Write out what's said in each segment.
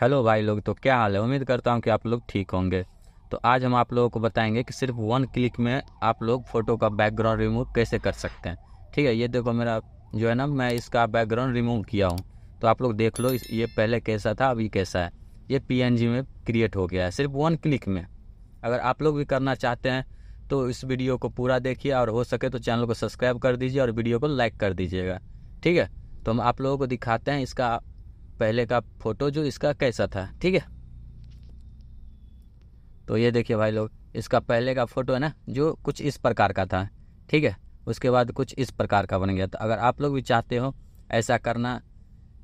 hello भाई लोग तो क्या हाल है उम्मीद करता हूँ कि आप लोग ठीक होंगे तो आज हम आप लोगों को बताएंगे कि सिर्फ वन क्लिक में आप लोग फ़ोटो का बैकग्राउंड रिमूव कैसे कर सकते हैं ठीक है ये देखो मेरा जो है ना मैं इसका बैकग्राउंड रिमूव किया हूँ तो आप लोग देख लो ये पहले कैसा था अभी कैसा है ये पी में क्रिएट हो गया है सिर्फ वन क्लिक में अगर आप लोग भी करना चाहते हैं तो इस वीडियो को पूरा देखिए और हो सके तो चैनल को सब्सक्राइब कर दीजिए और वीडियो को लाइक कर दीजिएगा ठीक है तो हम आप लोगों को दिखाते हैं इसका पहले का फ़ोटो जो इसका कैसा था ठीक है तो ये देखिए भाई लोग इसका पहले का फ़ोटो है ना जो कुछ इस प्रकार का था ठीक है उसके बाद कुछ इस प्रकार का बन गया तो अगर आप लोग भी चाहते हो ऐसा करना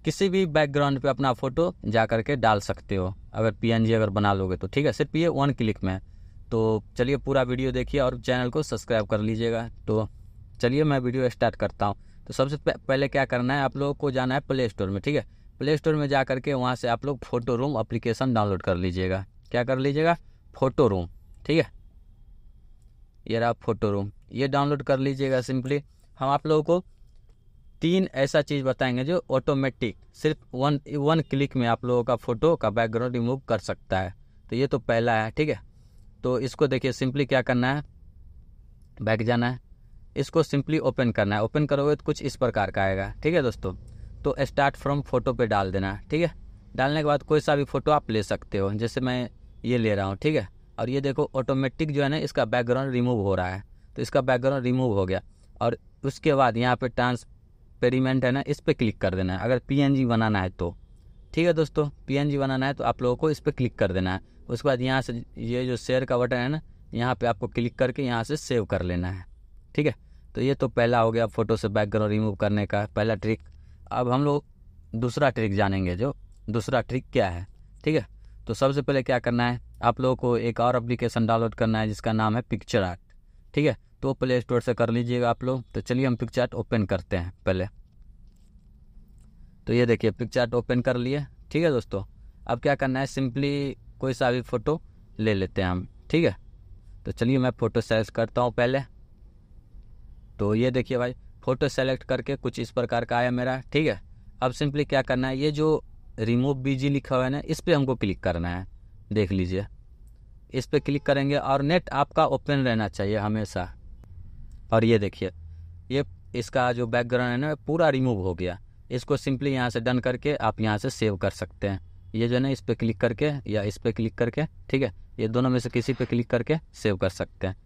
किसी भी बैकग्राउंड पे अपना फ़ोटो जा कर के डाल सकते हो अगर पी अगर बना लोगे तो ठीक है सिर्फ ये वन क्लिक में है तो चलिए पूरा वीडियो देखिए और चैनल को सब्सक्राइब कर लीजिएगा तो चलिए मैं वीडियो स्टार्ट करता हूँ तो सबसे पहले क्या करना है आप लोगों को जाना है प्ले स्टोर में ठीक है प्ले स्टोर में जा करके वहाँ से आप लोग फ़ोटो रूम अप्लीकेशन डाउनलोड कर लीजिएगा क्या कर लीजिएगा फ़ोटो रूम ठीक है ये रहा फ़ोटो रूम ये डाउनलोड कर लीजिएगा सिंपली हम आप लोगों को तीन ऐसा चीज़ बताएंगे जो ऑटोमेटिक सिर्फ वन वन क्लिक में आप लोगों का फ़ोटो का बैकग्राउंड रिमूव कर सकता है तो ये तो पहला है ठीक है तो इसको देखिए सिंपली क्या करना है बैक जाना है इसको सिंपली ओपन करना है ओपन करोगे तो कुछ इस प्रकार का आएगा ठीक है दोस्तों तो स्टार्ट फ्रॉम फ़ोटो पे डाल देना ठीक है डालने के बाद कोई सा भी फ़ोटो आप ले सकते हो जैसे मैं ये ले रहा हूँ ठीक है और ये देखो ऑटोमेटिक जो है ना इसका बैकग्राउंड रिमूव हो रहा है तो इसका बैकग्राउंड रिमूव हो गया और उसके बाद यहाँ पर ट्रांसपेरिमेंट है ना इस पर क्लिक कर देना है अगर पी बनाना है तो ठीक है दोस्तों पी बनाना है तो आप लोगों को इस पर क्लिक कर देना है उसके बाद यहाँ से ये जो शेयर का बटन है ना यहाँ पे आपको क्लिक करके यहाँ से सेव कर लेना है ठीक है तो ये तो पहला हो गया फ़ोटो से बैकग्राउंड रिमूव करने का पहला ट्रिक अब हम लोग दूसरा ट्रिक जानेंगे जो दूसरा ट्रिक क्या है ठीक है तो सबसे पहले क्या करना है आप लोगों को एक और एप्लीकेशन डाउनलोड करना है जिसका नाम है पिक्चर आर्ट ठीक है तो प्ले स्टोर से कर लीजिएगा आप लोग तो चलिए हम पिक्चर आर्ट ओपन करते हैं पहले तो ये देखिए पिक्चर आर्ट ओपन कर लिए ठीक है दोस्तों अब क्या करना है सिंपली कोई सा भी फ़ोटो ले लेते हैं हम ठीक है तो चलिए मैं फ़ोटो सेलेक्ट करता हूँ पहले तो ये देखिए भाई फ़ोटो सेलेक्ट करके कुछ इस प्रकार का आया मेरा ठीक है अब सिंपली क्या करना है ये जो रिमूव बीजी लिखा हुआ है ना इस पर हमको क्लिक करना है देख लीजिए इस पर क्लिक करेंगे और नेट आपका ओपन रहना चाहिए हमेशा और ये देखिए ये इसका जो बैकग्राउंड है ना पूरा रिमूव हो गया इसको सिंपली यहाँ से डन करके आप यहाँ से सेव कर सकते हैं ये जो है ना इस पर क्लिक करके या इस पर क्लिक करके ठीक है ये दोनों में से किसी पे क्लिक करके सेव कर सकते हैं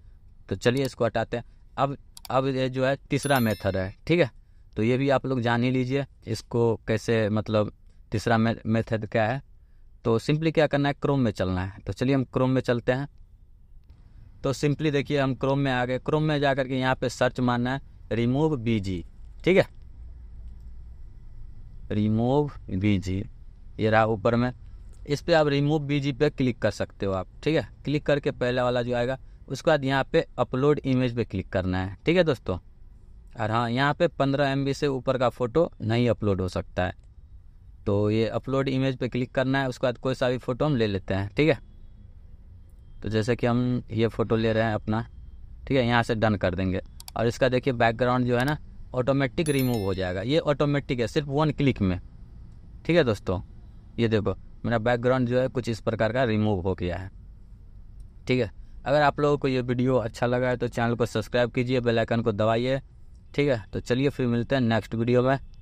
तो चलिए इसको हटाते हैं अब अब ये जो है तीसरा मेथड है ठीक है तो ये भी आप लोग जान ही लीजिए इसको कैसे मतलब तीसरा मेथड क्या है तो सिंपली क्या करना है क्रोम में चलना है तो चलिए हम क्रोम में चलते हैं तो सिंपली देखिए हम क्रोम में आ गए क्रोम में जा करके यहाँ पे सर्च मारना है रिमूव बीजी ठीक है रिमूव बीजी ये रहा ऊपर में इस पर आप रिमूव बीजी पे क्लिक कर सकते हो आप ठीक है क्लिक करके पहला वाला जो आएगा उसके बाद यहाँ पे अपलोड इमेज पे क्लिक करना है ठीक है दोस्तों और हाँ यहाँ पे 15 एम से ऊपर का फ़ोटो नहीं अपलोड हो सकता है तो ये अपलोड इमेज पे क्लिक करना है उसके बाद कोई सा भी फ़ोटो हम ले लेते हैं ठीक है तो जैसे कि हम ये फ़ोटो ले रहे हैं अपना ठीक है यहाँ से डन कर देंगे और इसका देखिए बैकग्राउंड जो है ना ऑटोमेटिक रिमूव हो जाएगा ये ऑटोमेटिक है सिर्फ वन क्लिक में ठीक है दोस्तों ये देखो मेरा बैकग्राउंड जो है कुछ इस प्रकार का रिमूव हो गया है ठीक है अगर आप लोगों को ये वीडियो अच्छा लगा है तो चैनल को सब्सक्राइब कीजिए बेल आइकन को दबाइए ठीक है तो चलिए फिर मिलते हैं नेक्स्ट वीडियो में